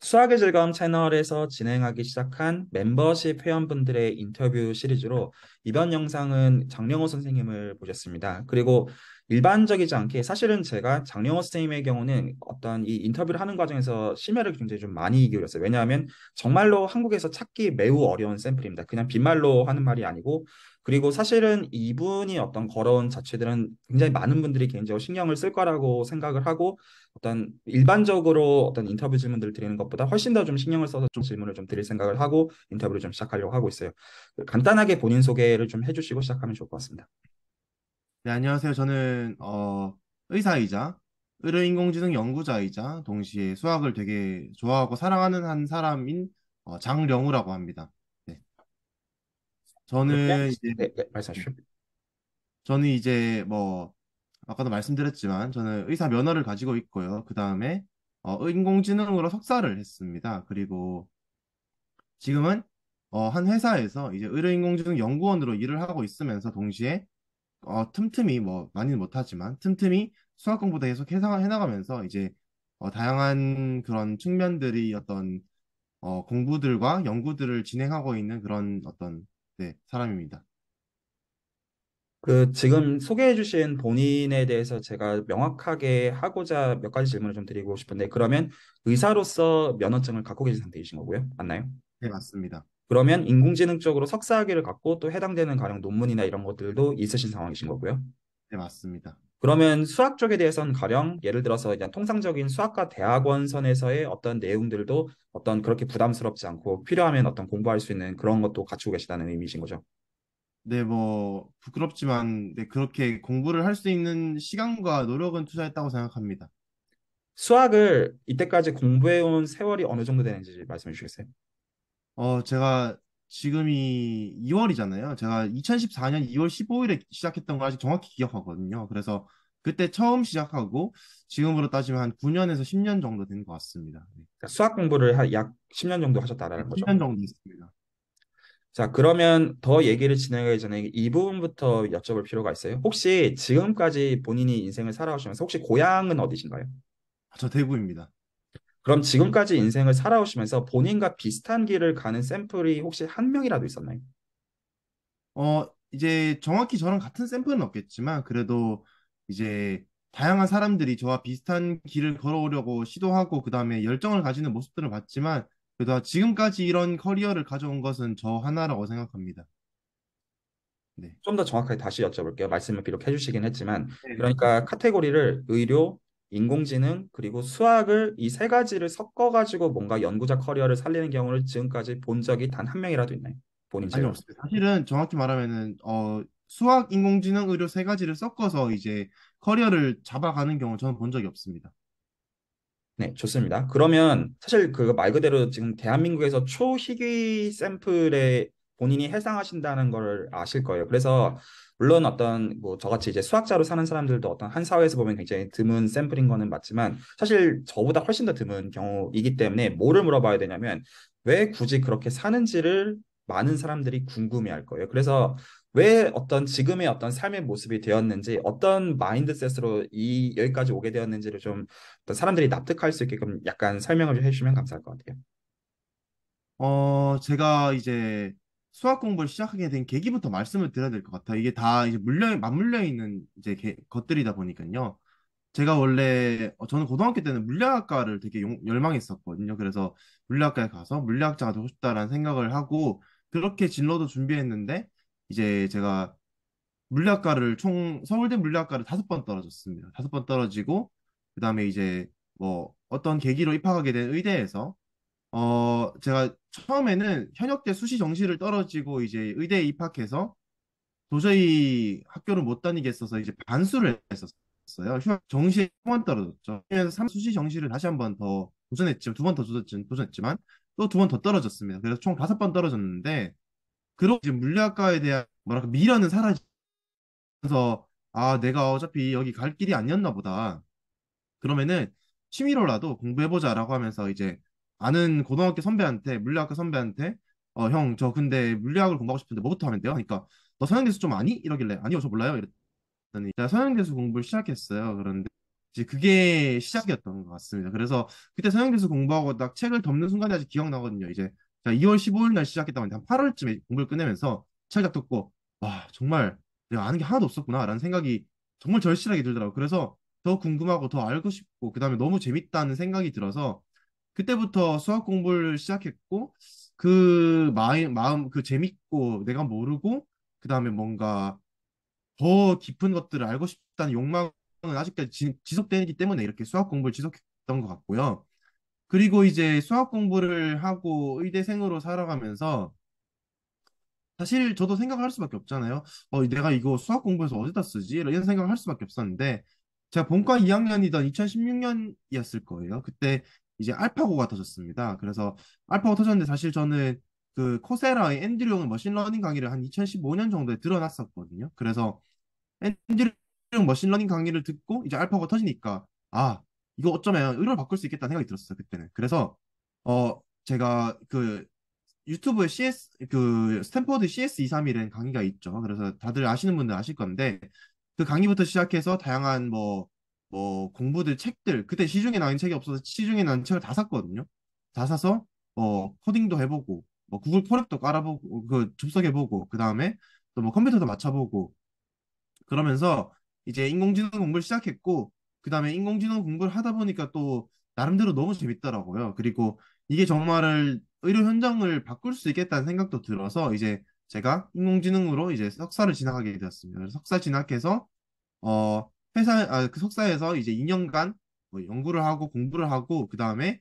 수학의 즐거움 채널에서 진행하기 시작한 멤버십 회원분들의 인터뷰 시리즈로 이번 영상은 장령호 선생님을 보셨습니다. 그리고 일반적이지 않게 사실은 제가 장령호 선생님의 경우는 어떤 이 인터뷰를 하는 과정에서 심혈을 굉장히 좀 많이 기울였어요. 왜냐하면 정말로 한국에서 찾기 매우 어려운 샘플입니다. 그냥 빈말로 하는 말이 아니고 그리고 사실은 이분이 어떤 걸어온 자체들은 굉장히 음. 많은 분들이 개인적으로 신경을 쓸 거라고 생각을 하고 어떤 일반적으로 어떤 인터뷰 질문들을 드리는 것보다 훨씬 더 좀 신경을 써서 좀 질문을 좀 드릴 생각을 하고 인터뷰를 좀 시작하려고 하고 있어요. 간단하게 본인 소개를 좀 해주시고 시작하면 좋을 것 같습니다. 네, 안녕하세요. 저는 어, 의사이자 의료인공지능 연구자이자 동시에 수학을 되게 좋아하고 사랑하는 한 사람인 어, 장령우라고 합니다. 저는 이제 네, 네, 네, 말씀하십시오. 저는 이제 뭐 아까도 말씀드렸지만 저는 의사 면허를 가지고 있고요. 그 다음에 어, 인공지능으로 석사를 했습니다. 그리고 지금은 어, 한 회사에서 이제 의료인공지능 연구원으로 일을 하고 있으면서 동시에 어, 틈틈이 뭐 많이는 못하지만 틈틈이 수학 공부도 계속 해 해나가면서 이제 어, 다양한 그런 측면들이 어떤 어, 공부들과 연구들을 진행하고 있는 그런 어떤 네, 사람입니다. 그 지금 소개해 주신 본인에 대해서 제가 명확하게 하고자 몇 가지 질문을 좀 드리고 싶은데 그러면 의사로서 면허증을 갖고 계신 상태이신 거고요. 맞나요? 네, 맞습니다. 그러면 인공지능 적으로 석사학위를 갖고 또 해당되는 가령 논문이나 이런 것들도 있으신 상황이신 거고요. 네, 맞습니다. 그러면 수학 쪽에 대해서는 가령 예를 들어서 그냥 통상적인 수학과 대학원 선에서의 어떤 내용들도 어떤 그렇게 부담스럽지 않고 필요하면 어떤 공부할 수 있는 그런 것도 갖추고 계시다는 의미이신 거죠. 네, 뭐 부끄럽지만 네, 그렇게 공부를 할 수 있는 시간과 노력은 투자했다고 생각합니다. 수학을 이때까지 공부해 온 세월이 어느 정도 되는지 말씀해 주시겠어요? 어, 제가 지금이 2월이잖아요. 제가 2014년 2월 15일에 시작했던 걸 아직 정확히 기억하거든요. 그래서 그때 처음 시작하고 지금으로 따지면 한 9년에서 10년 정도 된 것 같습니다. 네. 그러니까 수학 공부를 약 10년 정도 하셨다라는 10년 거죠. 10년 정도 있습니다. 자, 그러면 더 얘기를 진행하기 전에 이 부분부터 여쭤볼 필요가 있어요. 혹시 지금까지 본인이 인생을 살아오시면서 혹시 고향은 어디신가요? 아, 저 대구입니다. 그럼 지금까지 인생을 살아오시면서 본인과 비슷한 길을 가는 샘플이 혹시 한 명이라도 있었나요? 어, 이제 정확히 저랑 같은 샘플은 없겠지만 그래도 이제 다양한 사람들이 저와 비슷한 길을 걸어오려고 시도하고 그다음에 열정을 가지는 모습들을 봤지만 그래도 지금까지 이런 커리어를 가져온 것은 저 하나라고 생각합니다. 네. 좀 더 정확하게 다시 여쭤볼게요. 말씀을 비록 해주시긴 했지만 네. 그러니까 카테고리를 의료, 인공지능 그리고 수학을 이 세 가지를 섞어가지고 뭔가 연구자 커리어를 살리는 경우를 지금까지 본 적이 단 한 명이라도 있나요? 본인 제가. 아니 없요 사실은 정확히 말하면은 어 수학, 인공지능, 의료 세 가지를 섞어서 이제 커리어를 잡아가는 경우 저는 본 적이 없습니다. 네, 좋습니다. 그러면 사실 그 말 그대로 지금 대한민국에서 초희귀 샘플에 본인이 해상하신다는 걸 아실 거예요. 그래서 물론 어떤 뭐 저같이 이제 수학자로 사는 사람들도 어떤 한 사회에서 보면 굉장히 드문 샘플인 거는 맞지만 사실 저보다 훨씬 더 드문 경우이기 때문에 뭐를 물어봐야 되냐면 왜 굳이 그렇게 사는지를 많은 사람들이 궁금해할 거예요. 그래서 왜 어떤 지금의 어떤 삶의 모습이 되었는지 어떤 마인드셋으로 이 여기까지 오게 되었는지를 좀 사람들이 납득할 수 있게끔 약간 설명을 좀 해주시면 감사할 것 같아요. 어 제가 이제 수학 공부를 시작하게 된 계기부터 말씀을 드려야 될 것 같아요. 이게 다 이제 물려 맞물려 있는 이제 게, 것들이다 보니까요. 제가 원래 어, 저는 고등학교 때는 물리학과를 되게 용, 열망했었거든요. 그래서 물리학과에 가서 물리학자가 되고 싶다라는 생각을 하고 그렇게 진로도 준비했는데 이제 제가 물리학과를 총 서울대 물리학과를 다섯 번 떨어졌습니다. 다섯 번 떨어지고 그다음에 이제 뭐 어떤 계기로 입학하게 된 의대에서 어 제가 처음에는 현역 때 수시 정시를 떨어지고 이제 의대에 입학해서 도저히 학교를 못 다니겠어서 이제 반수를 했었어요. 휴학 정시에 한번 떨어졌죠. 그래서 삼 수시 정시를 다시 한 번 더 도전했지만 두 번 더 도전했지만 또 두 번 더 떨어졌습니다. 그래서 총 다섯 번 떨어졌는데 그런 이제 물리학과에 대한 뭐랄까 미련은 사라지면서 아 내가 어차피 여기 갈 길이 아니었나 보다. 그러면은 취미로라도 공부해보자라고 하면서 이제 아는 고등학교 선배한테 물리학과 선배한테 어 형 저 근데 물리학을 공부하고 싶은데 뭐부터 하면 돼요? 그러니까 너 서양대수 좀 아니? 이러길래 아니요 저 몰라요 이랬더니 제가 서양대수 공부를 시작했어요. 그런데 이제 그게 시작이었던 것 같습니다. 그래서 그때 서양대수 공부하고 딱 책을 덮는 순간이 아직 기억나거든요. 이제 자, 2월 15일 날 시작했다고 했는데 한 8월쯤에 공부를 끝내면서 철작 듣고 와 정말 내가 아는 게 하나도 없었구나라는 생각이 정말 절실하게 들더라고. 요 그래서 더 궁금하고 더 알고 싶고 그다음에 너무 재밌다는 생각이 들어서 그때부터 수학 공부를 시작했고 그 마음 마음 그 재밌고 내가 모르고 그다음에 뭔가 더 깊은 것들을 알고 싶다는 욕망은 아직까지 지, 지속되기 때문에 이렇게 수학 공부를 지속했던 것 같고요. 그리고 이제 수학 공부를 하고 의대생으로 살아가면서 사실 저도 생각할 을 수밖에 없잖아요. 어, 내가 이거 수학 공부해서 어디다 쓰지? 이런 생각을 할 수밖에 없었는데 제가 본과 2학년이던 2016년이었을 거예요. 그때 이제 알파고가 터졌습니다. 그래서 알파고 터졌는데 사실 저는 그 코세라의 앤드류 형 머신러닝 강의를 한 2015년 정도에 들어놨었거든요. 그래서 앤드류 형 머신러닝 강의를 듣고 이제 알파고 터지니까 아 이거 어쩌면 의료를 바꿀 수 있겠다는 생각이 들었어요 그때는 그래서 어 제가 그 유튜브에 CS 그 스탠퍼드 CS 231이라는 강의가 있죠 그래서 다들 아시는 분들 아실 건데 그 강의부터 시작해서 다양한 뭐뭐 뭐 공부들 책들 그때 시중에 나온 책이 없어서 시중에 나온 책을 다 샀거든요 다 사서 어 코딩도 해보고 뭐 구글 포랩도 깔아보고 그 접속해보고 그 다음에 또 뭐 컴퓨터도 맞춰보고 그러면서 이제 인공지능 공부를 시작했고 그 다음에 인공지능 공부를 하다 보니까 또 나름대로 너무 재밌더라고요. 그리고 이게 정말 의료 현장을 바꿀 수 있겠다는 생각도 들어서 이제 제가 인공지능으로 이제 석사를 진학하게 되었습니다. 석사 진학해서 어 회사 아, 그 석사에서 이제 2년간 뭐 연구를 하고 공부를 하고 그 다음에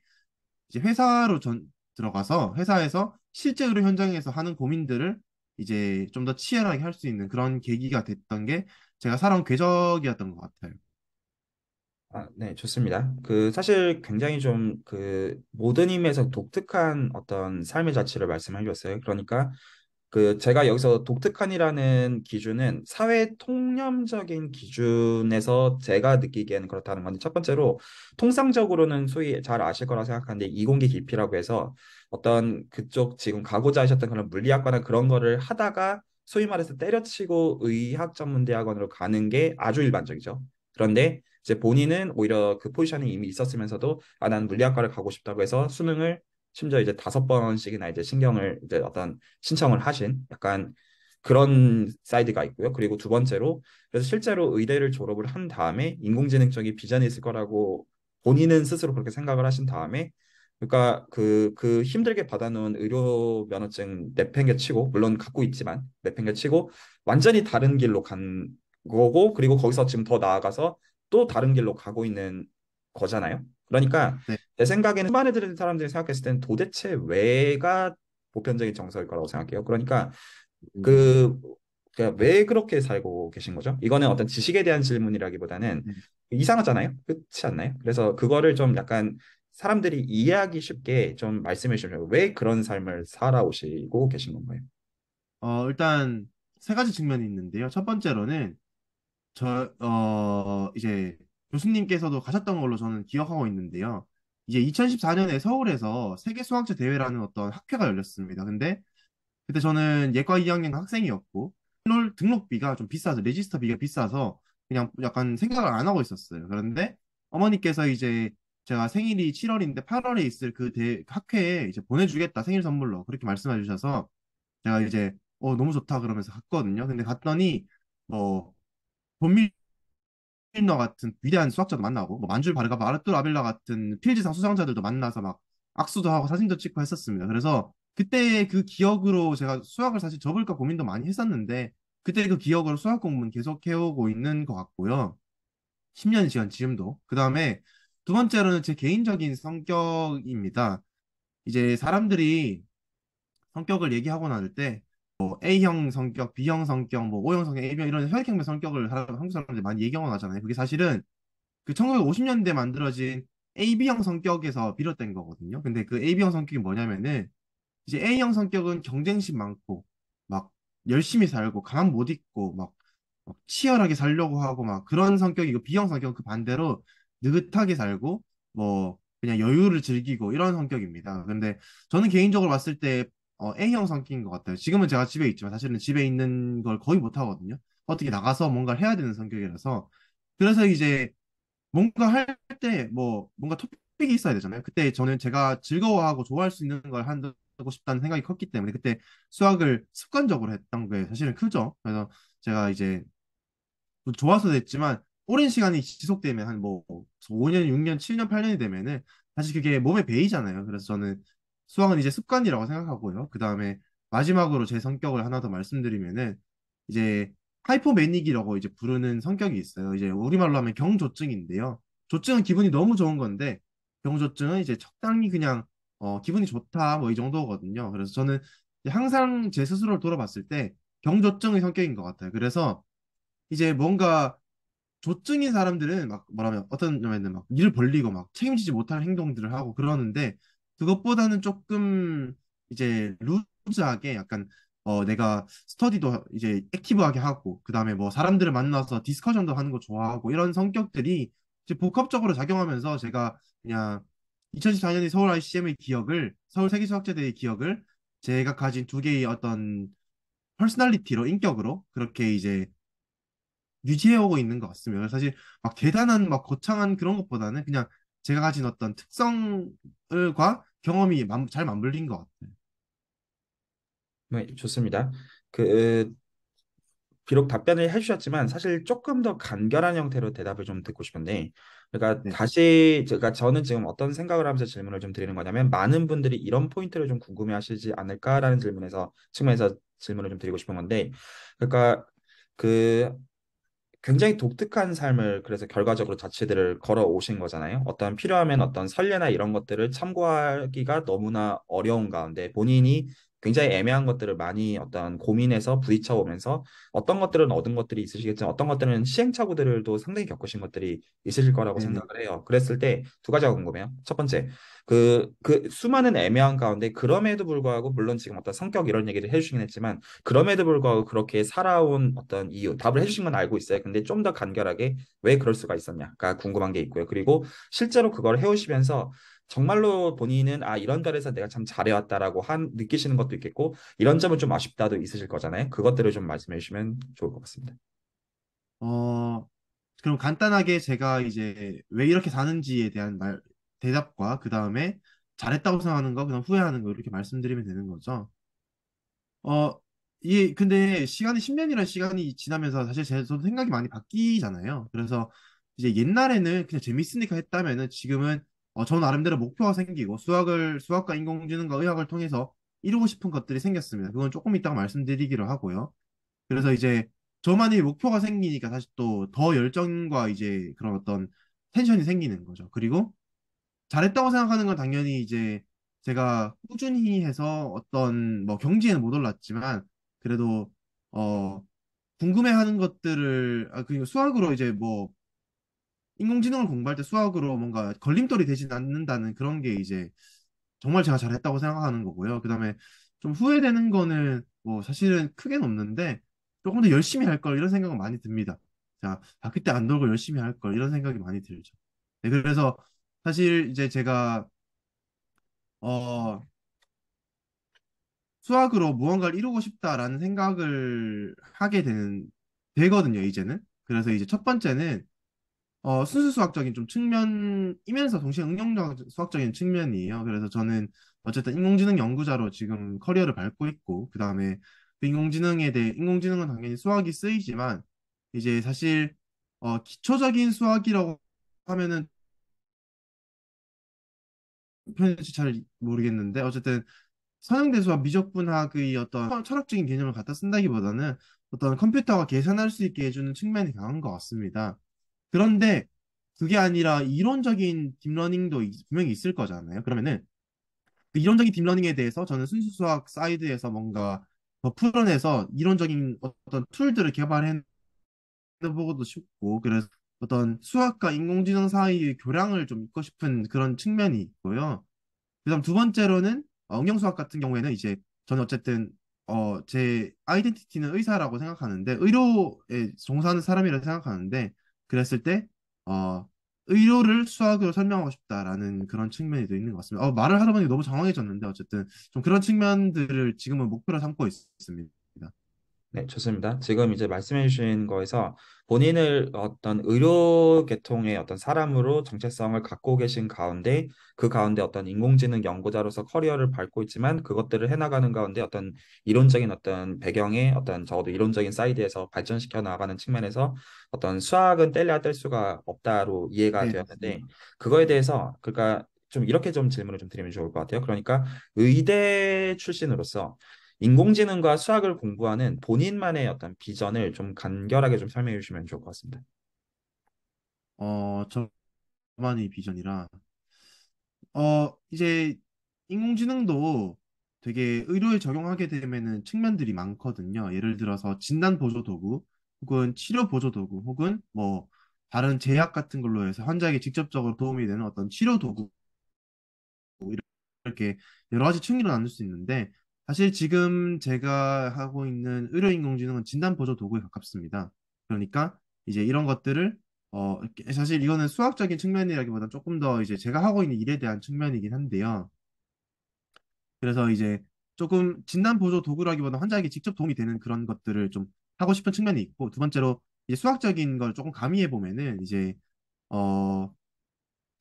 이제 회사로 전 들어가서 회사에서 실제 의료 현장에서 하는 고민들을 이제 좀 더 치열하게 할 수 있는 그런 계기가 됐던 게 제가 살아온 궤적이었던 것 같아요. 아, 네, 좋습니다. 그 사실 굉장히 좀 그 모든 힘에서 독특한 어떤 삶의 자취를 말씀해 주셨어요. 그러니까 그 제가 여기서 독특한이라는 기준은 사회 통념적인 기준에서 제가 느끼기에는 그렇다는 건데 첫 번째로 통상적으로는 소위 잘 아실 거라 생각하는데 이공계 기피라고 해서 어떤 그쪽 지금 가고자 하셨던 그런 물리학과나 그런 거를 하다가 소위 말해서 때려치고 의학 전문 대학원으로 가는 게 아주 일반적이죠. 그런데 이제 본인은 오히려 그 포지션이 이미 있었으면서도 아 나는 물리학과를 가고 싶다고 해서 수능을 심지어 이제 다섯 번씩이나 이제 신경을 이제 어떤 신청을 하신 약간 그런 사이드가 있고요. 그리고 두 번째로 그래서 실제로 의대를 졸업을 한 다음에 인공지능적인 비전이 있을 거라고 본인은 스스로 그렇게 생각을 하신 다음에 그러니까 그그 그 힘들게 받아놓은 의료 면허증 내팽개치고 네 물론 갖고 있지만 내팽개치고 네 완전히 다른 길로 간 거고 그리고 거기서 지금 더 나아가서 또 다른 길로 가고 있는 거잖아요. 그러니까 네. 내 생각에는 수많은 사람들이 생각했을 때는 도대체 왜가 보편적인 정서일 거라고 생각해요. 그러니까 음. 그그왜 그러니까 그렇게 살고 계신 거죠? 이거는 어떤 지식에 대한 질문이라기보다는 음. 이상하잖아요. 그렇지 않나요? 그래서 그거를 좀 약간 사람들이 이해하기 쉽게 좀 말씀해 주시면 왜 그런 삶을 살아오시고 계신 건가요? 어, 일단 세 가지 측면이 있는데요. 첫 번째로는 저, 어, 이제 교수님께서도 가셨던 걸로 저는 기억하고 있는데요. 이제 2014년에 서울에서 세계 수학체 대회라는 어떤 학회가 열렸습니다. 근데 그때 저는 예과 2학년 학생이었고 플롤 등록비가 좀 비싸서 레지스터비가 비싸서 그냥 약간 생각을 안 하고 있었어요. 그런데 어머니께서 이제 제가 생일이 7월인데 8월에 있을 그 대, 그 학회에 이제 보내주겠다 생일 선물로 그렇게 말씀해 주셔서 제가 이제 어 너무 좋다 그러면서 갔거든요. 근데 갔더니 뭐 본밀너 같은 위대한 수학자도 만나고 뭐 만줄 바르가 마르트 라빌라 같은 필지상 수상자들도 만나서 막 악수도 하고 사진도 찍고 했었습니다. 그래서 그때 그 기억으로 제가 수학을 사실 접을까 고민도 많이 했었는데 그때 그 기억으로 수학 공부는 계속 해오고 있는 것 같고요. 10년이 지난 지금도. 그 다음에 두 번째로는 제 개인적인 성격입니다. 이제 사람들이 성격을 얘기하고 나올때 뭐 A형 성격, B형 성격, 뭐 O형 성격, A형 이런 혈액형별 성격을 한국 사람들이 많이 얘기하잖아요 그게 사실은 그 1950년대 만들어진 AB형 성격에서 비롯된 거거든요. 근데 그 AB형 성격이 뭐냐면은 이제 A형 성격은 경쟁심 많고 막 열심히 살고 가만 못 있고 막, 막 치열하게 살려고 하고 막 그런 성격이고 B형 성격은 그 반대로 느긋하게 살고 뭐 그냥 여유를 즐기고 이런 성격입니다. 근데 저는 개인적으로 봤을 때 어, A 형상 끼인 것 같아요. 지금은 제가 집에 있지만 사실은 집에 있는 걸 거의 못 하거든요. 어떻게 나가서 뭔가를 해야 되는 성격이라서 그래서 이제 뭔가 할 때 뭐 뭔가 토픽이 있어야 되잖아요. 그때 저는 제가 즐거워하고 좋아할 수 있는 걸 하고 싶다는 생각이 컸기 때문에 그때 수학을 습관적으로 했던 게 사실은 크죠. 그래서 제가 이제 뭐 좋아서 됐지만 오랜 시간이 지속되면 한 뭐 5년, 6년, 7년, 8년이 되면은 사실 그게 몸에 배이잖아요. 그래서 저는 수학은 이제 습관이라고 생각하고요. 그 다음에 마지막으로 제 성격을 하나 더 말씀드리면은 이제 하이퍼매닉이라고 이제 부르는 성격이 있어요. 이제 우리말로 하면 경조증인데요. 조증은 기분이 너무 좋은 건데 경조증은 이제 적당히 그냥 어, 기분이 좋다 뭐 이 정도거든요. 그래서 저는 항상 제 스스로를 돌아봤을 때 경조증의 성격인 것 같아요. 그래서 이제 뭔가 조증인 사람들은 막 뭐라면 어떤 점에는 막 일을 벌리고 막 책임지지 못할 행동들을 하고 그러는데 그것보다는 조금 이제 루즈하게 약간 어 내가 스터디도 이제 액티브하게 하고 그다음에 뭐 사람들을 만나서 디스커션도 하는 거 좋아하고 이런 성격들이 이제 복합적으로 작용하면서 제가 그냥 2 0 1 4년에 서울 ICM의 기억을 서울 세계수학제대의 기억을 제가 가진 두 개의 어떤 퍼스널리티로 인격으로 그렇게 이제 유지해오고 있는 것 같습니다. 사실 막 대단한 막 거창한 그런 것보다는 그냥 제가 가진 어떤 특성과 경험이 잘 맞물린 것 같아요. 네, 좋습니다. 그 비록 답변을 해주셨지만 사실 조금 더 간결한 형태로 대답을 좀 듣고 싶은데 그러니까 네. 다시 제가 저는 지금 어떤 생각을 하면서 질문을 좀 드리는 거냐면 많은 분들이 이런 포인트를 좀 궁금해하시지 않을까라는 질문에서 측면에서 질문을 좀 드리고 싶은 건데 그러니까 그 굉장히 독특한 삶을 그래서 결과적으로 자치들을 걸어오신 거잖아요. 어떤 필요하면 어떤 선례나 이런 것들을 참고하기가 너무나 어려운 가운데 본인이 굉장히 애매한 것들을 많이 어떤 고민해서 부딪혀 오면서 어떤 것들은 얻은 것들이 있으시겠지만 어떤 것들은 시행착오들도 상당히 겪으신 것들이 있으실 거라고 네. 생각을 해요. 그랬을 때 두 가지가 궁금해요. 첫 번째, 그, 그 수많은 애매한 가운데 그럼에도 불구하고 물론 지금 어떤 성격 이런 얘기를 해주시긴 했지만 그럼에도 불구하고 그렇게 살아온 어떤 이유 답을 해주신 건 알고 있어요. 근데 좀 더 간결하게 왜 그럴 수가 있었냐가 궁금한 게 있고요. 그리고 실제로 그걸 해오시면서 정말로 본인은 아 이런 자리에서 내가 참 잘해왔다라고 한 느끼시는 것도 있겠고 이런 점은 좀 아쉽다도 있으실 거잖아요. 그것들을 좀 말씀해 주시면 좋을 것 같습니다. 어 그럼 간단하게 제가 이제 왜 이렇게 사는지에 대한 말 대답과 그 다음에 잘했다고 생각하는 거, 그냥 후회하는 거 이렇게 말씀드리면 되는 거죠. 어 이게 근데 시간이 10년이라는 시간이 지나면서 사실 제 저도 생각이 많이 바뀌잖아요. 그래서 이제 옛날에는 그냥 재밌으니까 했다면은 지금은 어, 저 나름대로 목표가 생기고 수학을 수학과 인공지능과 의학을 통해서 이루고 싶은 것들이 생겼습니다. 그건 조금 이따가 말씀드리기로 하고요. 그래서 이제 저만의 목표가 생기니까 사실 또 더 열정과 이제 그런 어떤 텐션이 생기는 거죠. 그리고 잘했다고 생각하는 건 당연히 이제 제가 꾸준히 해서 어떤 뭐 경지에는 못 올랐지만 그래도 어 궁금해하는 것들을 아그 수학으로 이제 뭐 인공지능을 공부할 때 수학으로 뭔가 걸림돌이 되진 않는다는 그런 게 이제 정말 제가 잘했다고 생각하는 거고요. 그다음에 좀 후회되는 거는 뭐 사실은 크게는 없는데 조금 더 열심히 할 걸 이런 생각은 많이 듭니다. 자, 아, 그때 안돌고 열심히 할 걸 이런 생각이 많이 들죠. 네, 그래서 사실 이제 제가 어 수학으로 무언가를 이루고 싶다라는 생각을 하게 되는 되거든요, 이제는. 그래서 이제 첫 번째는 어, 순수 수학적인 좀 측면이면서 동시에 응용적 수학적인 측면이에요. 그래서 저는 어쨌든 인공지능 연구자로 지금 커리어를 밟고 있고, 그 다음에 인공지능에 대해, 인공지능은 당연히 수학이 쓰이지만, 이제 사실, 어, 기초적인 수학이라고 하면은, 표 편인지 잘 모르겠는데, 어쨌든 선형대수와 미적분학의 어떤 철학적인 개념을 갖다 쓴다기보다는 어떤 컴퓨터가 계산할 수 있게 해주는 측면이 강한 것 같습니다. 그런데 그게 아니라 이론적인 딥러닝도 분명히 있을 거잖아요. 그러면은 그 이론적인 딥러닝에 대해서 저는 순수 수학 사이드에서 뭔가 더 풀어내서 이론적인 어떤 툴들을 개발해 보고도 싶고 그래서 어떤 수학과 인공지능 사이의 교량을 좀 있고 싶은 그런 측면이 있고요. 그다음 두 번째로는 어, 응용 수학 같은 경우에는 이제 저는 어쨌든 어 제 아이덴티티는 의사라고 생각하는데 의료에 종사하는 사람이라 생각하는데 그랬을 때 어, 의료를 수학으로 설명하고 싶다라는 그런 측면이 더 있는 것 같습니다. 어, 말을 하다 보니 너무 장황해졌는데 어쨌든 좀 그런 측면들을 지금은 목표로 삼고 있습니다. 네, 좋습니다. 지금 이제 말씀해 주신 거에서 본인을 어떤 의료 계통의 어떤 사람으로 정체성을 갖고 계신 가운데 그 가운데 어떤 인공지능 연구자로서 커리어를 밟고 있지만 그것들을 해나가는 가운데 어떤 이론적인 어떤 배경에 어떤 적어도 이론적인 사이드에서 발전시켜 나가는 측면에서 어떤 수학은 뗄래야 뗄 수가 없다로 이해가 네, 되었는데 네. 그거에 대해서 그러니까 좀 이렇게 좀 질문을 좀 드리면 좋을 것 같아요. 그러니까 의대 출신으로서 인공지능과 수학을 공부하는 본인만의 어떤 비전을 좀 간결하게 좀 설명해 주시면 좋을 것 같습니다. 어, 저만의 비전이라. 어, 이제 인공지능도 되게 의료에 적용하게 되면은 측면들이 많거든요. 예를 들어서 진단 보조 도구 혹은 치료 보조 도구 혹은 뭐 다른 제약 같은 걸로 해서 환자에게 직접적으로 도움이 되는 어떤 치료 도구 이렇게 여러 가지 층위로 나눌 수 있는데 사실 지금 제가 하고 있는 의료인공지능은 진단 보조 도구에 가깝습니다. 그러니까 이제 이런 것들을 어 사실 이거는 수학적인 측면이라기보다 조금 더 이제 제가 하고 있는 일에 대한 측면이긴 한데요. 그래서 이제 조금 진단 보조 도구라기보다 환자에게 직접 도움이 되는 그런 것들을 좀 하고 싶은 측면이 있고 두 번째로 이제 수학적인 걸 조금 가미해 보면은 이제 어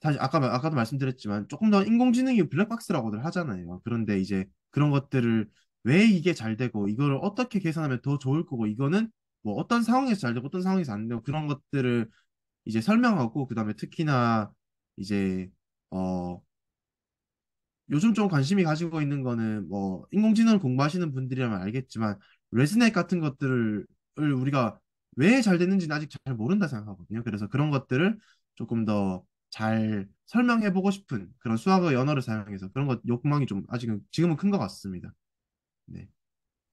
사실 아까 아까도 말씀드렸지만 조금 더 인공지능이 블랙박스라고들 하잖아요. 그런데 이제 그런 것들을 왜 이게 잘 되고 이거를 어떻게 계산하면 더 좋을 거고 이거는 뭐 어떤 상황에서 잘 되고 어떤 상황에서 안 되고 그런 것들을 이제 설명하고 그다음에 특히나 이제 어 요즘 좀 관심이 가지고 있는 거는 뭐 인공지능을 공부하시는 분들이라면 알겠지만 레스넷 같은 것들을 우리가 왜 잘 됐는지는 아직 잘 모른다 생각하거든요. 그래서 그런 것들을 조금 더잘 설명해보고 싶은 그런 수학의 언어를 사용해서 그런 것 욕망이 좀 아직은 지금은 큰 것 같습니다. 네.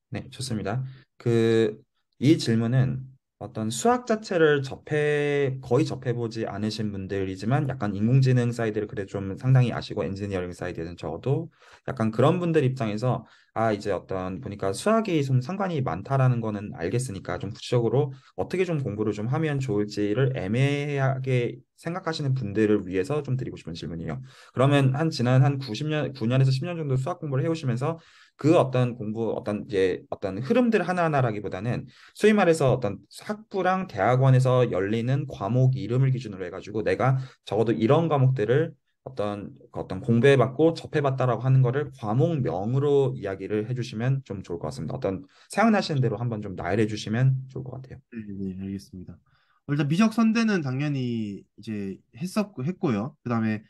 네, 좋습니다. 그 이 질문은 어떤 수학 자체를 접해 거의 접해보지 않으신 분들이지만 약간 인공지능 사이드를 그래 좀 상당히 아시고 엔지니어링 사이드는 적어도 약간 그런 분들 입장에서 아 이제 어떤 보니까 수학이 좀 상관이 많다라는 거는 알겠으니까 좀 구체적으로 어떻게 좀 공부를 좀 하면 좋을지를 애매하게 생각하시는 분들을 위해서 좀 드리고 싶은 질문이에요. 그러면 한 지난 한 90년 9년에서 10년 정도 수학 공부를 해오시면서 그 어떤 공부 어떤 이제 어떤 흐름들 하나하나라기보다는 소위 말해서 어떤 학부랑 대학원에서 열리는 과목 이름을 기준으로 해가지고 내가 적어도 이런 과목들을 어떤 어떤 공부해봤고 접해봤다라고 하는 거를 과목명으로 이야기를 해주시면 좀 좋을 것 같습니다. 어떤 생각나시는 대로 한번 좀 나열해주시면 좋을 것 같아요. 네, 네 알겠습니다. 어, 일단 미적선대는 당연히 이제 했었고 했고요. 그다음에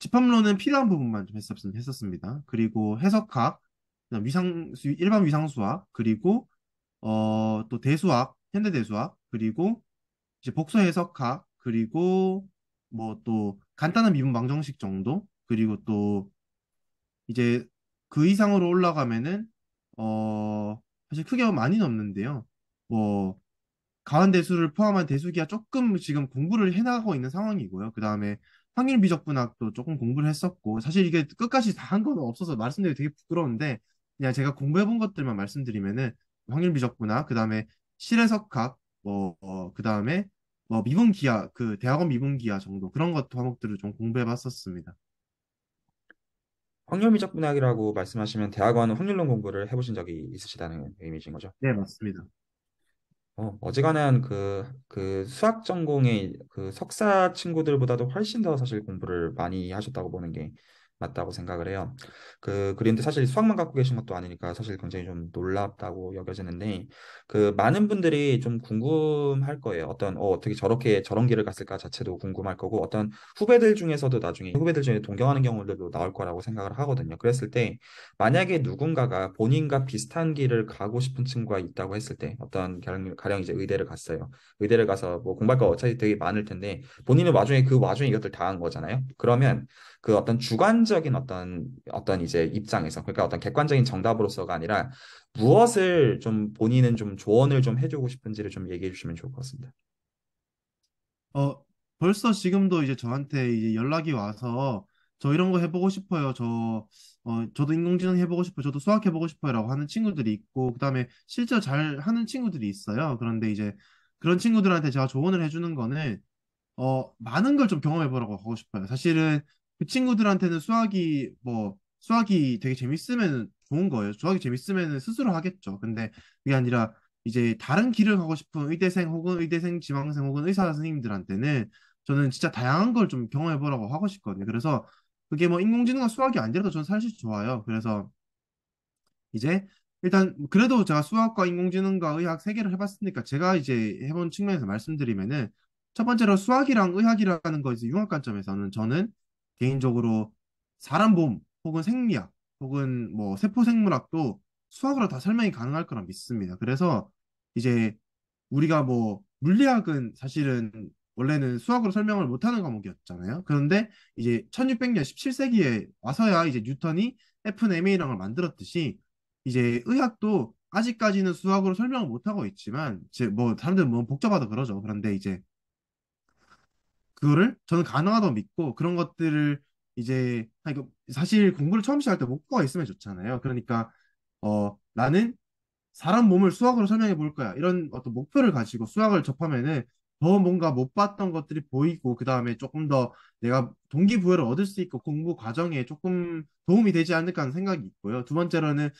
집합론은 필요한 부분만 좀 했었, 했었습니다. 그리고 해석학 위상 일반 위상수학 그리고 어또 대수학 현대 대수학 그리고 이제 복소 해석학 그리고 뭐 또 간단한 미분 방정식 정도 그리고 또 이제 그 이상으로 올라가면은 어 사실 크게 많이넘는데요뭐 가한 대수를 포함한 대수기가 조금 지금 공부를 해나가고 있는 상황이고요. 그 다음에 확률 비적분학도 조금 공부를 했었고 사실 이게 끝까지 다 한 건 없어서 말씀드리기 되게 부끄러운데 그냥 제가 공부해본 것들만 말씀드리면은 확률 미적분학, 그 다음에 실외석학, 뭐, 어, 그 다음에 뭐 미분기하, 그 대학원 미분기하 정도 그런 것 과목들을 좀 공부해봤었습니다. 확률 미적분학이라고 말씀하시면 대학원 확률론 공부를 해보신 적이 있으시다는 의미신 거죠? 네, 맞습니다. 어, 어지간한 그, 그 수학 전공의 그 석사 친구들보다도 훨씬 더 사실 공부를 많이 하셨다고 보는 게 맞다고 생각을 해요. 그 그런데 사실 수학만 갖고 계신 것도 아니니까 사실 굉장히 좀 놀랍다고 여겨지는데 그 많은 분들이 좀 궁금할 거예요. 어떤 어, 어떻게 저렇게 저런 길을 갔을까 자체도 궁금할 거고 어떤 후배들 중에서도 나중에 후배들 중에 동경하는 경우들도 나올 거라고 생각을 하거든요. 그랬을 때 만약에 누군가가 본인과 비슷한 길을 가고 싶은 친구가 있다고 했을 때 어떤 가령, 가령 이제 의대를 갔어요. 의대를 가서 뭐 공부할 거 어차피 되게 많을 텐데 본인은 와중에 그 와중에 이것들 다 한 거잖아요. 그러면 그 어떤 주관적인 어떤 어떤 이제 입장에서 그러니까 어떤 객관적인 정답으로서가 아니라 무엇을 좀 본인은 좀 조언을 좀 해주고 싶은지를 좀 얘기해 주시면 좋을 것 같습니다. 어 벌써 지금도 이제 저한테 이제 연락이 와서 저 이런 거 해보고 싶어요. 저, 어, 저도 인공지능 해보고 싶어요. 저도 수학 해보고 싶어요라고 하는 친구들이 있고, 그 다음에 실제 잘 하는 친구들이 있어요. 그런데 이제 그런 친구들한테 제가 조언을 해주는 거는, 어, 많은 걸 좀 경험해보라고 하고 싶어요. 사실은 그 친구들한테는 수학이 뭐 수학이 되게 재밌으면 좋은 거예요. 수학이 재밌으면 스스로 하겠죠. 근데 그게 아니라 이제 다른 길을 가고 싶은 의대생 혹은 의대생 지망생 혹은 의사 선생님들한테는 저는 진짜 다양한 걸 좀 경험해 보라고 하고 싶거든요. 그래서 그게 뭐 인공지능과 수학이 아니라도 저는 사실 좋아요. 그래서 이제 일단 그래도 제가 수학과 인공지능과 의학 세 개를 해봤으니까 제가 이제 해본 측면에서 말씀드리면은 첫 번째로 수학이랑 의학이라는 거 이제 융합 관점에서는 저는 개인적으로 사람봄 혹은 생리학 혹은 뭐 세포생물학도 수학으로 다 설명이 가능할 거라 믿습니다. 그래서 이제 우리가 뭐 물리학은 사실은 원래는 수학으로 설명을 못하는 과목이었잖아요. 그런데 이제 1600년 17세기에 와서야 이제 뉴턴이 f m a 는걸 만들었듯이 이제 의학도 아직까지는 수학으로 설명을 못하고 있지만 이제 뭐 사람들은 뭐 복잡하다 그러죠. 그런데 이제 그거를 저는 가능하다고 믿고 그런 것들을 이제 아, 사실 공부를 처음 시작할 때 목표가 있으면 좋잖아요. 그러니까 어 나는 사람 몸을 수학으로 설명해 볼 거야 이런 어떤 목표를 가지고 수학을 접하면은 더 뭔가 못 봤던 것들이 보이고 그 다음에 조금 더 내가 동기부여를 얻을 수 있고 공부 과정에 조금 도움이 되지 않을까 하는 생각이 있고요. 두 번째로는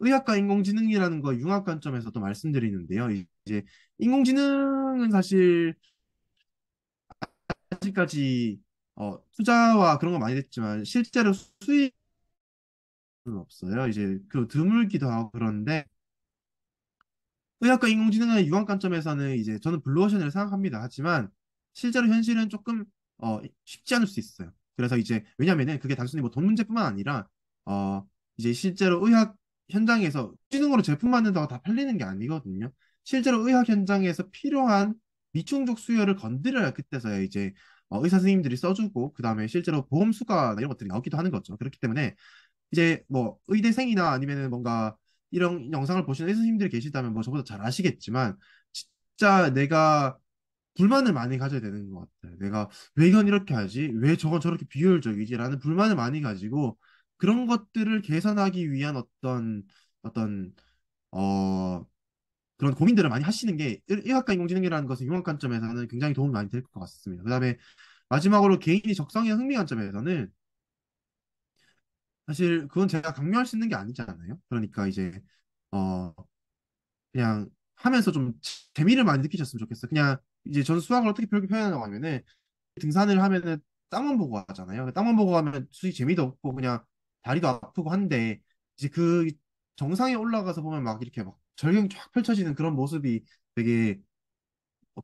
의학과 인공지능이라는 거 융합 관점에서 또 말씀드리는데요. 이제 인공지능은 사실 아직까지 어, 투자와 그런 거 많이 됐지만 실제로 수익은 없어요. 이제 그 드물기도 하고 그런데 의학과 인공지능의 유한 관점에서는 이제 저는 블루오션을 생각합니다. 하지만 실제로 현실은 조금 어, 쉽지 않을 수 있어요. 그래서 이제 왜냐면은 그게 단순히 뭐돈 문제뿐만 아니라 어, 이제 실제로 의학 현장에서 지능으로 제품 만든다고 다 팔리는 게 아니거든요. 실제로 의학 현장에서 필요한 미충족 수요를 건드려야 그때서야 이제 어, 의사 선생님들이 써주고 그 다음에 실제로 보험 수가 이런 것들이 나오기도 하는 거죠. 그렇기 때문에 이제 뭐 의대생이나 아니면은 뭔가 이런 영상을 보시는 의사 선생님들이 계시다면 뭐 저보다 잘 아시겠지만 진짜 내가 불만을 많이 가져야 되는 것 같아요. 내가 왜 이건 이렇게 하지? 왜 저건 저렇게 비효율적이지?라는 불만을 많이 가지고 그런 것들을 개선하기 위한 어떤 어떤 어 그런 고민들을 많이 하시는 게 의학과 인공지능이라는 것은 융합 관점에서는 굉장히 도움이 많이 될 것 같습니다. 그다음에 마지막으로 개인이 적성이나 흥미 관점에서는 사실 그건 제가 강요할 수 있는 게아니잖아요 그러니까 이제 어 그냥 하면서 좀 재미를 많이 느끼셨으면 좋겠어요. 그냥 이제 전 수학을 어떻게 표현하냐고 하면은 등산을 하면은 땅만 보고 하잖아요. 땅만 보고 하면 수직 재미도 없고 그냥 다리도 아프고 한데 이제 그 정상에 올라가서 보면 막 이렇게 막 절경 쫙 펼쳐지는 그런 모습이 되게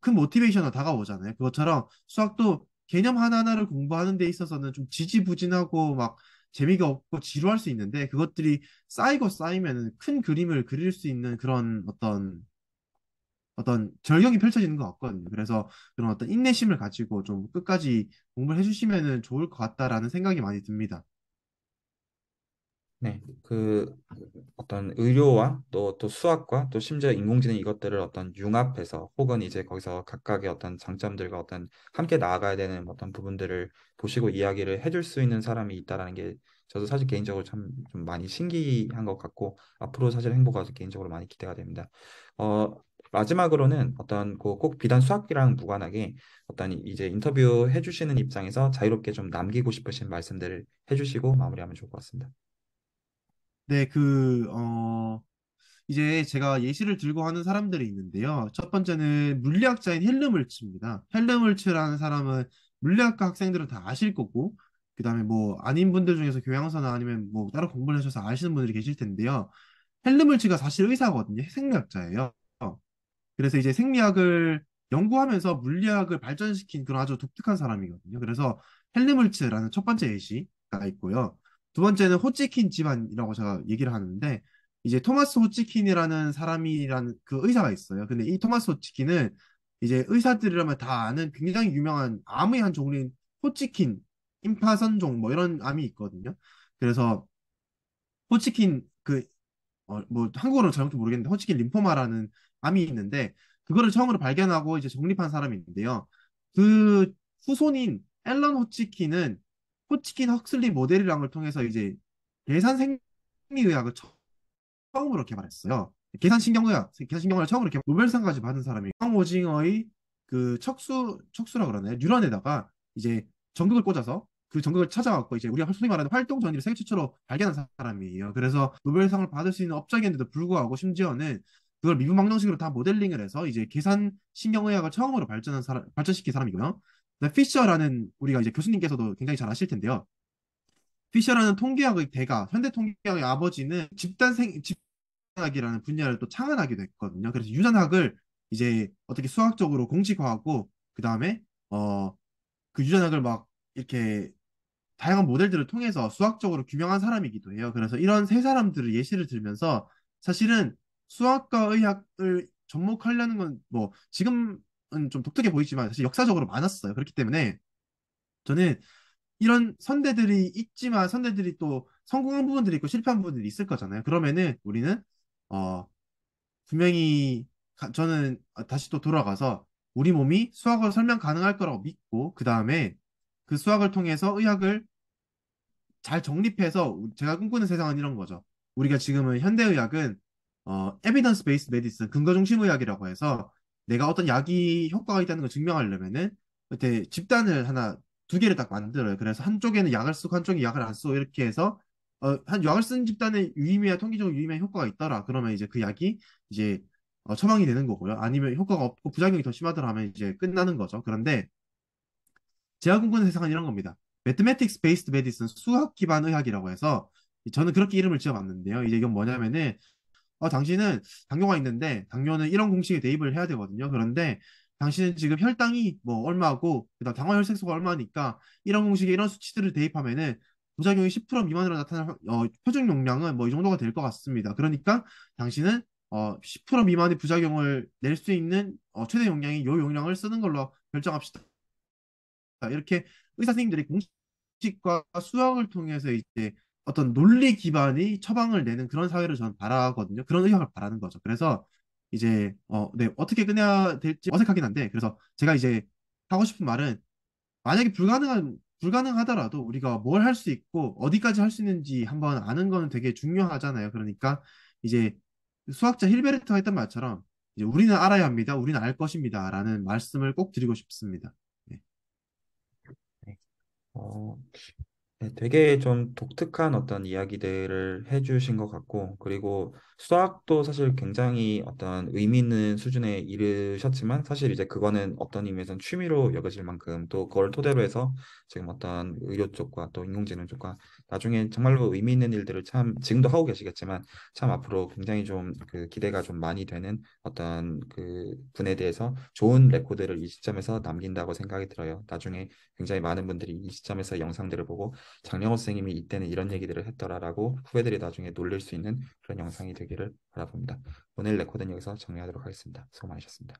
큰 모티베이션으로 다가오잖아요. 그것처럼 수학도 개념 하나하나를 공부하는 데 있어서는 좀 지지부진하고 막 재미가 없고 지루할 수 있는데 그것들이 쌓이고 쌓이면 큰 그림을 그릴 수 있는 그런 어떤 어떤 절경이 펼쳐지는 것 같거든요. 그래서 그런 어떤 인내심을 가지고 좀 끝까지 공부를 해주시면 좋을 것 같다라는 생각이 많이 듭니다. 네, 그 어떤 의료와 또, 또 수학과 또 심지어 인공지능 이것들을 어떤 융합해서 혹은 이제 거기서 각각의 어떤 장점들과 어떤 함께 나아가야 되는 어떤 부분들을 보시고 이야기를 해줄 수 있는 사람이 있다라는 게 저도 사실 개인적으로 참 좀 많이 신기한 것 같고 앞으로 사실 행보가 개인적으로 많이 기대가 됩니다. 어, 마지막으로는 어떤 그 꼭 비단 수학이랑 무관하게 어떤 이제 인터뷰 해주시는 입장에서 자유롭게 좀 남기고 싶으신 말씀들을 해주시고 마무리하면 좋을 것 같습니다. 네, 그, 어, 이제 제가 예시를 들고 하는 사람들이 있는데요. 첫 번째는 물리학자인 헬름을츠입니다. 헬름을츠라는 사람은 물리학과 학생들은 다 아실 거고, 그 다음에 뭐 아닌 분들 중에서 교양서나 아니면 뭐 따로 공부를 하셔서 아시는 분들이 계실 텐데요. 헬름을츠가 사실 의사거든요. 생리학자예요. 그래서 이제 생리학을 연구하면서 물리학을 발전시킨 그런 아주 독특한 사람이거든요. 그래서 헬름을츠라는 첫 번째 예시가 있고요. 두 번째는 호치킨 집안이라고 제가 얘기를 하는데 이제 토마스 호치킨이라는 사람이라는 그 의사가 있어요. 근데 이 토마스 호치킨은 이제 의사들이라면 다 아는 굉장히 유명한 암의 한 종류인 호치킨, 임파선종 뭐 이런 암이 있거든요. 그래서 호치킨 그 어, 뭐 한국어로 잘못히 모르겠는데 호치킨 림포마라는 암이 있는데 그거를 처음으로 발견하고 이제 정립한 사람이 있는데요. 그 후손인 앨런 호치킨은 호치킨 헉슬리 모델이랑을 통해서 이제 계산 생리의학을 처음으로 개발했어요. 계산 신경의학, 계산 신경을 처음으로 이렇게 노벨상까지 받은 사람이 황오징어의 그 척수 척수라 그러네 뉴런에다가 이제 정극을 꽂아서 그정극을 찾아왔고 이제 우리가 소위 말하는 활동 전이를 세계 최초로 발견한 사람이에요. 그래서 노벨상을 받을 수 있는 업적인데도 불구하고 심지어는 그걸 미분 방정식으로 다 모델링을 해서 이제 계산 신경의학을 처음으로 발전한 사람 발전시킨 사람이고요. 피셔라는 우리가 이제 교수님께서도 굉장히 잘 아실 텐데요. 피셔라는 통계학의 대가, 현대 통계학의 아버지는 집단생 집단학이라는 분야를 또 창안하기도 했거든요. 그래서 유전학을 이제 어떻게 수학적으로 공식화하고 어, 그 다음에 어 그 유전학을 막 이렇게 다양한 모델들을 통해서 수학적으로 규명한 사람이기도 해요. 그래서 이런 세 사람들을 예시를 들면서 사실은 수학과 의학을 접목하려는 건 뭐 지금 좀 독특해 보이지만 사실 역사적으로 많았어요. 그렇기 때문에 저는 이런 선대들이 있지만 선대들이 또 성공한 부분들이 있고 실패한 부분들이 있을 거잖아요. 그러면은 우리는 어 분명히 저는 다시 또 돌아가서 우리 몸이 수학으로 설명 가능할 거라고 믿고 그 다음에 그 수학을 통해서 의학을 잘 정립해서 제가 꿈꾸는 세상은 이런 거죠. 우리가 지금은 현대의학은 어 에비던스 베이스 메디슨 근거 중심 의학이라고 해서 내가 어떤 약이 효과가 있다는 걸 증명하려면은 그때 집단을 하나 두 개를 딱 만들어요. 그래서 한쪽에는 약을 쓰고 한쪽에 약을 안 쓰고 이렇게 해서 어, 한 약을 쓴 집단에 유의미한 통계적으로 유의미한 효과가 있더라. 그러면 이제 그 약이 이제 어, 처방이 되는 거고요. 아니면 효과가 없고 부작용이 더 심하더라 하면 이제 끝나는 거죠. 그런데 제가 꿈꾸는 세상은 이런 겁니다. Mathematics based medicine 수학 기반 의학이라고 해서 저는 그렇게 이름을 지어봤는데요. 이제 이건 뭐냐면은 어, 당신은 당뇨가 있는데 당뇨는 이런 공식에 대입을 해야 되거든요. 그런데 당신은 지금 혈당이 뭐 얼마고 그다음 당화 혈색소가 얼마니까 이런 공식에 이런 수치들을 대입하면은 부작용이 10% 미만으로 나타날 어, 표준 용량은 뭐 이 정도가 될 것 같습니다. 그러니까 당신은 어, 10% 미만의 부작용을 낼 수 있는 어, 최대 용량이 요 용량을 쓰는 걸로 결정합시다. 이렇게 의사 선생님들이 공식과 수학을 통해서 이제 어떤 논리 기반이 처방을 내는 그런 사회를 저는 바라거든요. 그런 의학을 바라는 거죠. 그래서 이제 어, 네, 어떻게 끝내야 될지 어색하긴 한데 그래서 제가 이제 하고 싶은 말은 만약에 불가능한 불가능하더라도 우리가 뭘 할 수 있고 어디까지 할 수 있는지 한번 아는 거는 되게 중요하잖아요. 그러니까 이제 수학자 힐베르트가 했던 말처럼 이제 우리는 알아야 합니다. 우리는 알 것입니다라는 말씀을 꼭 드리고 싶습니다. 네. 네. 어, 네, 되게 좀 독특한 어떤 이야기들을 해주신 것 같고, 그리고 수학도 사실 굉장히 어떤 의미 있는 수준에 이르셨지만, 사실 이제 그거는 어떤 의미에서는 취미로 여겨질 만큼 또 그걸 토대로 해서 지금 어떤 의료 쪽과 또 인공지능 쪽과 나중에 정말로 의미 있는 일들을 참 지금도 하고 계시겠지만 참 앞으로 굉장히 좀 그 기대가 좀 많이 되는 어떤 그 분에 대해서 좋은 레코드를 이 시점에서 남긴다고 생각이 들어요. 나중에 굉장히 많은 분들이 이 시점에서 영상들을 보고 장영호 선생님이 이때는 이런 얘기들을 했더라라고 후배들이 나중에 놀릴 수 있는 그런 영상이 되기를 바라봅니다. 오늘 레코드는 여기서 정리하도록 하겠습니다. 수고 많으셨습니다.